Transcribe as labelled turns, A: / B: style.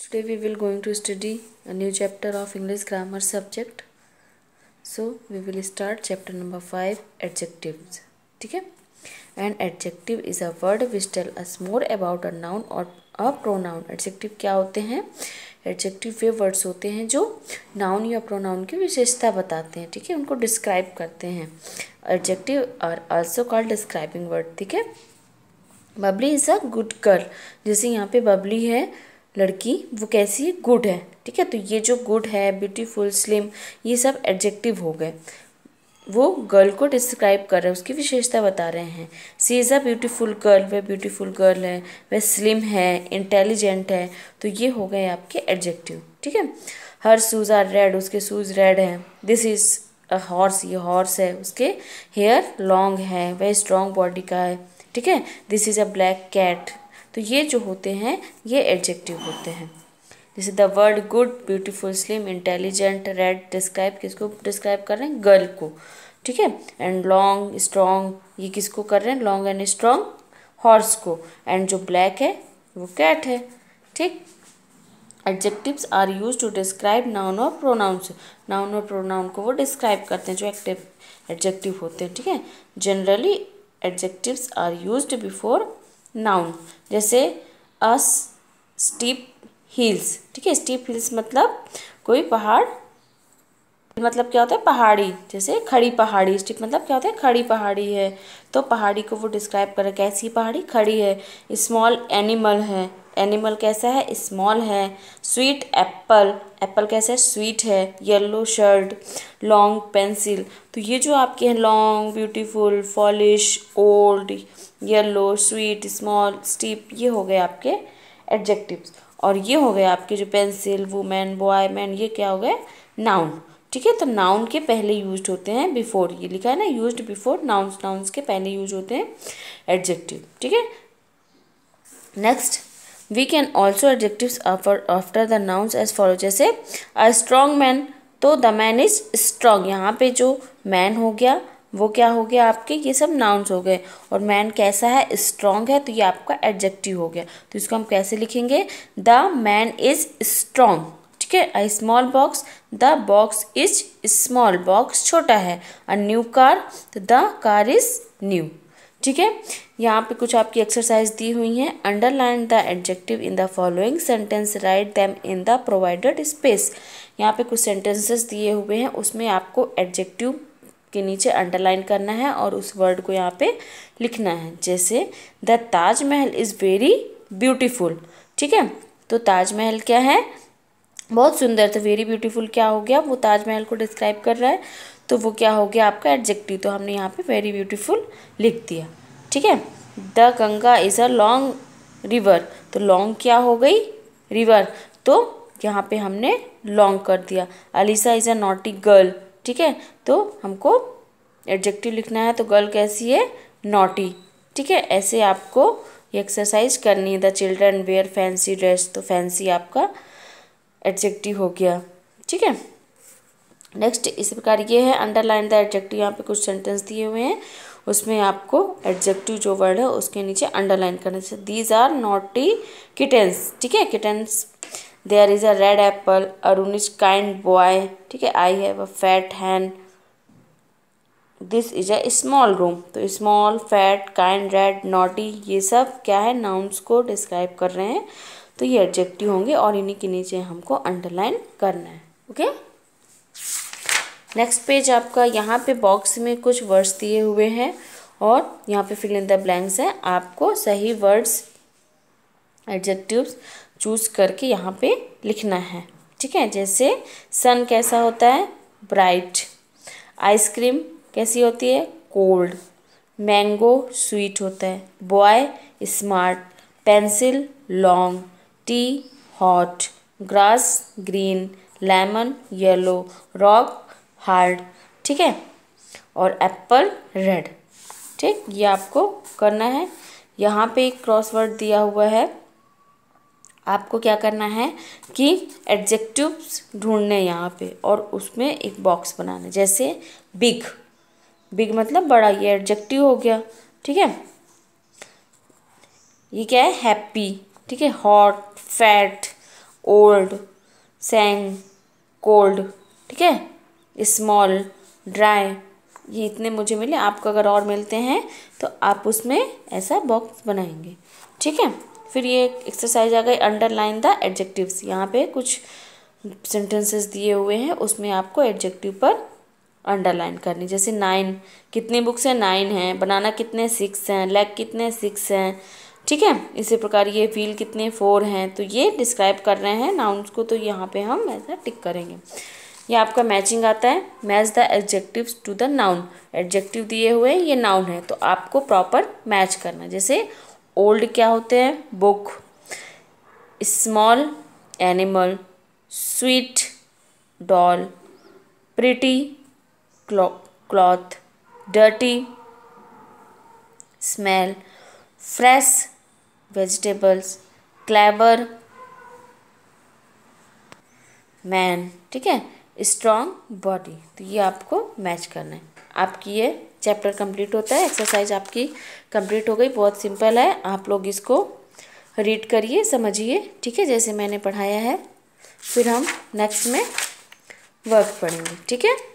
A: today we will going to study a new chapter of english grammar subject so we will start chapter number 5 adjectives ठीक है and adjective is a word which tell us more about a noun और a pronoun adjective क्या होते हैं adjective वे words होते हैं जो noun या प्रोनाउन की विशेषता बताते हैं ठीक है उनको डिस्क्राइब करते हैं adjective are also called describing word ठीक है Bubbly is a good girl जैसे यहाँ पे बबली है लड़की वो कैसी है गुड है ठीक है तो ये जो गुड है ब्यूटीफुल स्लिम ये सब एडजेक्टिव हो गए वो गर्ल को डिस्क्राइब कर रहे हैं उसकी विशेषता बता रहे हैं she is a beautiful girl वह ब्यूटीफुल गर्ल है वह स्लिम है इंटेलिजेंट है तो ये हो गए आपके एडजेक्टिव ठीक है हर शूज़ आर रेड उसके शूज़ रेड हैं दिस इज़ अ हॉर्स ये हॉर्स है उसके हेयर लॉन्ग है वह स्ट्रॉन्ग बॉडी का है ठीक है this is a black cat तो ये जो होते हैं ये एडजेक्टिव होते हैं जैसे the word good beautiful slim intelligent red describe किसको डिस्क्राइब कर रहे हैं गर्ल को ठीक है एंड लॉन्ग स्ट्रॉन्ग ये किसको कर रहे हैं लॉन्ग एंड स्ट्रॉन्ग हॉर्स को एंड जो ब्लैक है वो कैट है ठीक adjectives are use to describe noun और प्रोनाउंस नाउन और प्रोनाउन को वो डिस्क्राइब करते हैं जो एक्टिव एडजेक्टिव होते हैं ठीक है generally adjectives are use before noun जैसे अस स्टीप हिल्स ठीक है स्टीप हिल्स मतलब कोई पहाड़ मतलब क्या होता है पहाड़ी जैसे खड़ी पहाड़ी स्टीप मतलब क्या होता है खड़ी पहाड़ी है तो पहाड़ी को वो डिस्क्राइब करे कैसी पहाड़ी खड़ी है स्मॉल एनिमल है एनिमल कैसा है स्मॉल है स्वीट एप्पल एप्पल कैसा है स्वीट है येलो शर्ट लॉन्ग पेंसिल तो ये जो आपके हैं long beautiful foolish old yellow sweet small steep ये हो गए आपके एडजेक्टिव्स और ये हो गए आपके जो पेंसिल वुमेन बॉय मैन ये क्या हो गए नाउन ठीक है तो नाउन के पहले यूज होते हैं बिफोर ये लिखा है ना यूज बिफोर नाउन्स नाउन्स के पहले यूज होते हैं एडजेक्टिव ठीक है next we can also adjective after the nouns as follow जैसे अ स्ट्रॉन्ग मैन तो द मैन इज स्ट्रॉन्ग यहाँ पे जो मैन हो गया वो क्या हो गया आपके ये सब नाउन्स हो गए और मैन कैसा है स्ट्रांग है तो ये आपका एडजेक्टिव हो गया तो इसको हम कैसे लिखेंगे द मैन इज स्ट्रॉन्ग ठीक है I small box the box is small box छोटा है a new car the car is new ठीक है यहाँ पे कुछ आपकी एक्सरसाइज दी हुई हैं underline the adjective in the following sentence write them in the provided space यहाँ पे कुछ सेंटेंसेस दिए हुए हैं उसमें आपको एडजेक्टिव के नीचे अंडरलाइन करना है और उस वर्ड को यहाँ पे लिखना है जैसे the Taj Mahal is very beautiful ठीक है तो ताजमहल क्या है बहुत सुंदर तो वेरी ब्यूटीफुल क्या हो गया वो ताजमहल को डिस्क्राइब कर रहा है तो वो क्या हो गया आपका एडजेक्टिव तो हमने यहाँ पे वेरी ब्यूटीफुल लिख दिया ठीक है the Ganga is a long river तो लॉन्ग क्या हो गई रिवर तो यहाँ पे हमने लॉन्ग कर दिया Alisa is a naughty girl ठीक है तो हमको एडजेक्टिव लिखना है तो गर्ल कैसी है नॉटी ठीक है ऐसे आपको ये एक्सरसाइज करनी है the children were fancy dress तो फैंसी आपका एडजेक्टिव हो गया ठीक है नेक्स्ट इस प्रकार ये है अंडरलाइन द एडजेक्टिव यहाँ पे कुछ सेंटेंस दिए हुए हैं उसमें आपको एडजेक्टिव जो वर्ड है उसके नीचे अंडरलाइन करना चाहिए दीज आर नॉटी किटेंस ठीक है kittens there is a red apple a roonish kind ठीक है I have a fat hand this is a small room तो small fat kind red naughty ये सब क्या है नाउन्स को डिस्क्राइब कर रहे हैं तो ये एडजेक्टिव होंगे और इन्हीं के नीचे हमको अंडरलाइन करना है ओके नेक्स्ट पेज आपका यहाँ पे बॉक्स में कुछ वर्ड्स दिए हुए हैं और यहाँ पे फिल इन द ब्लैंक्स हैं आपको सही वर्ड्स एडजेक्टिव्स चूज़ करके यहाँ पे लिखना है ठीक है जैसे सन कैसा होता है ब्राइट आइसक्रीम कैसी होती है कोल्ड मैंगो स्वीट होता है boy smart pencil long tea hot grass green lemon yellow rock hard ठीक है और एप्पल रेड ठीक ये आपको करना है यहाँ पे एक क्रॉसवर्ड दिया हुआ है आपको क्या करना है कि एडजेक्टिव्स ढूंढने यहाँ पे और उसमें एक बॉक्स बनाने जैसे बिग बिग मतलब बड़ा ये एडजेक्टिव हो गया ठीक है ये क्या है हैप्पी ठीक है hot fat old sang cold ठीक है स्मॉल ड्राई ये इतने मुझे मिले आपको अगर और मिलते हैं तो आप उसमें ऐसा बॉक्स बनाएंगे ठीक है फिर ये एक्सरसाइज आ गई अंडरलाइन द एडजेक्टिव्स यहाँ पे कुछ सेंटेंसेस दिए हुए हैं उसमें आपको एडजेक्टिव पर अंडरलाइन करनी जैसे नाइन कितनी बुक्स हैं नाइन हैं बनाना कितने सिक्स हैं लेग कितने सिक्स हैं ठीक है इसी प्रकार ये व्हील कितने फोर हैं तो ये डिस्क्राइब कर रहे हैं नाउन्स को तो यहाँ पे हम ऐसा टिक करेंगे ये आपका मैचिंग आता है match the adjective to the noun adjective दिए हुए ये नाउन है तो आपको प्रॉपर मैच करना जैसे ओल्ड क्या होते हैं book small animal sweet doll pretty cloth dirty smell fresh vegetables clever man ठीक है स्ट्रॉन्ग बॉडी तो ये आपको मैच करना है आपकी ये चैप्टर कंप्लीट होता है एक्सरसाइज आपकी कंप्लीट हो गई बहुत सिंपल है आप लोग इसको रीड करिए समझिए ठीक है जैसे मैंने पढ़ाया है फिर हम नेक्स्ट में वर्क पढ़ेंगे ठीक है